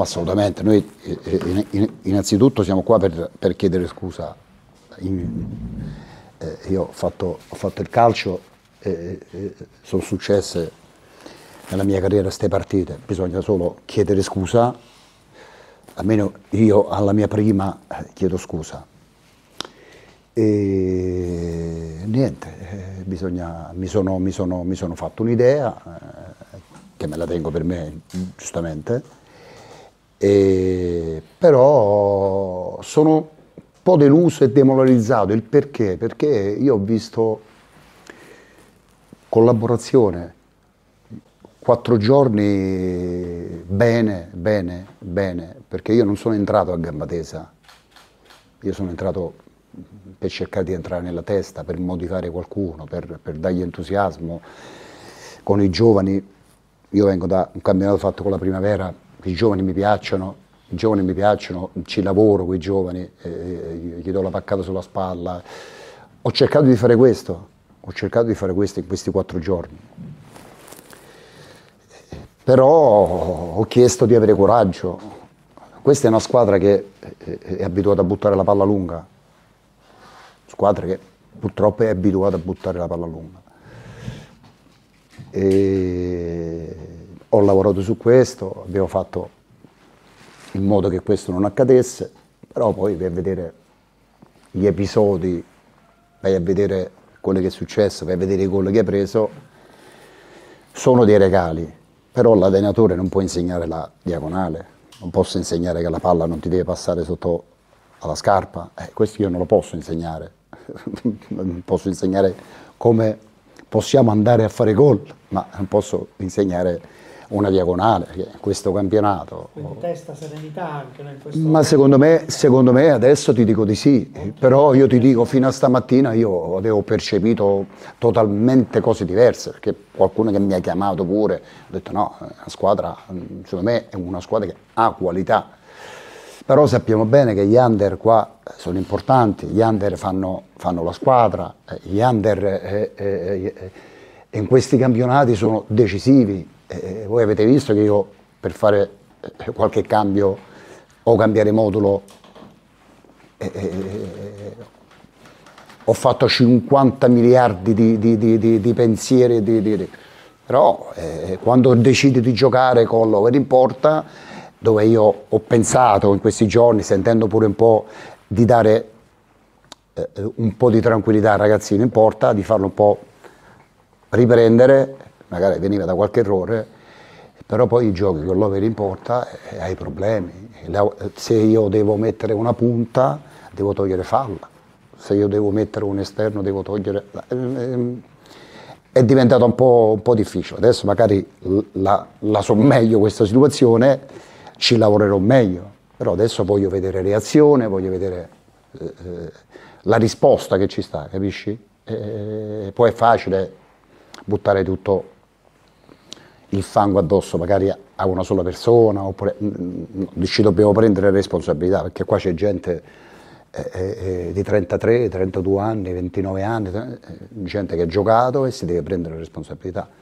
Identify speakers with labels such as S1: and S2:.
S1: Ma assolutamente, noi eh, eh, innanzitutto siamo qua per, per chiedere scusa. Eh, io ho fatto, ho fatto il calcio e, e sono successe nella mia carriera queste partite, bisogna solo chiedere scusa, almeno io alla mia prima chiedo scusa. E niente, bisogna, mi, sono, mi, sono, mi sono fatto un'idea, che me la tengo per me giustamente, e, però sono un po' deluso e demoralizzato. Il perché? Perché io ho visto collaborazione, quattro giorni bene, bene, bene, perché io non sono entrato a gamba tesa, io sono entrato per cercare di entrare nella testa, per modificare qualcuno, per, per dargli entusiasmo. Con i giovani, io vengo da un campionato fatto con la primavera, i giovani mi piacciono, i giovani mi piacciono, ci lavoro con i giovani, eh, eh, gli do la paccata sulla spalla. Ho cercato di fare questo, ho cercato di fare questo in questi quattro giorni. Però ho chiesto di avere coraggio. Questa è una squadra che eh, è abituata a buttare la palla lunga, squadra che purtroppo è abituata a buttare la palla lunga. E ho lavorato su questo, abbiamo fatto in modo che questo non accadesse, però poi vai a vedere gli episodi, vai a vedere quello che è successo, vai a vedere i gol che hai preso, sono dei regali, però l'allenatore non può insegnare la diagonale, non posso insegnare che la palla non ti deve passare sotto alla scarpa, eh, questo io non lo posso insegnare, non posso insegnare come possiamo andare a fare gol, ma non posso insegnare una diagonale, questo campionato... Quindi testa serenità anche nel questo... Ma secondo me, secondo me adesso ti dico di sì, però io ti dico fino a stamattina io avevo percepito totalmente cose diverse, perché qualcuno che mi ha chiamato pure, ha detto no, la squadra secondo me è una squadra che ha qualità, però sappiamo bene che gli under qua sono importanti, gli under fanno, fanno la squadra, eh, gli under eh, eh, eh, eh, in questi campionati sono decisivi, eh, voi avete visto che io per fare eh, qualche cambio o cambiare modulo eh, eh, eh ho fatto 50 miliardi di, di, di, di pensieri, però quando decidi di giocare con l'over in porta, dove io ho pensato in questi giorni, sentendo pure un po' di dare un po' di tranquillità al ragazzino in porta, di farlo un po' riprendere, magari veniva da qualche errore, però poi i giochi con l'over in porta e eh, hai problemi. Se io devo mettere una punta, devo togliere falla. Se io devo mettere un esterno, devo togliere... Eh, ehm, è diventato un po', un po difficile. Adesso magari la, la so meglio questa situazione, ci lavorerò meglio. Però adesso voglio vedere reazione, voglio vedere eh, eh la risposta che ci sta, capisci? E poi è facile buttare tutto il fango addosso magari a una sola persona, oppure mh, mm, mm, ci dobbiamo prendere responsabilità, perché qua c'è gente eh, eh, eh di 33, 32 anni, 29 anni, eh, eh, gente che ha giocato e si deve prendere responsabilità.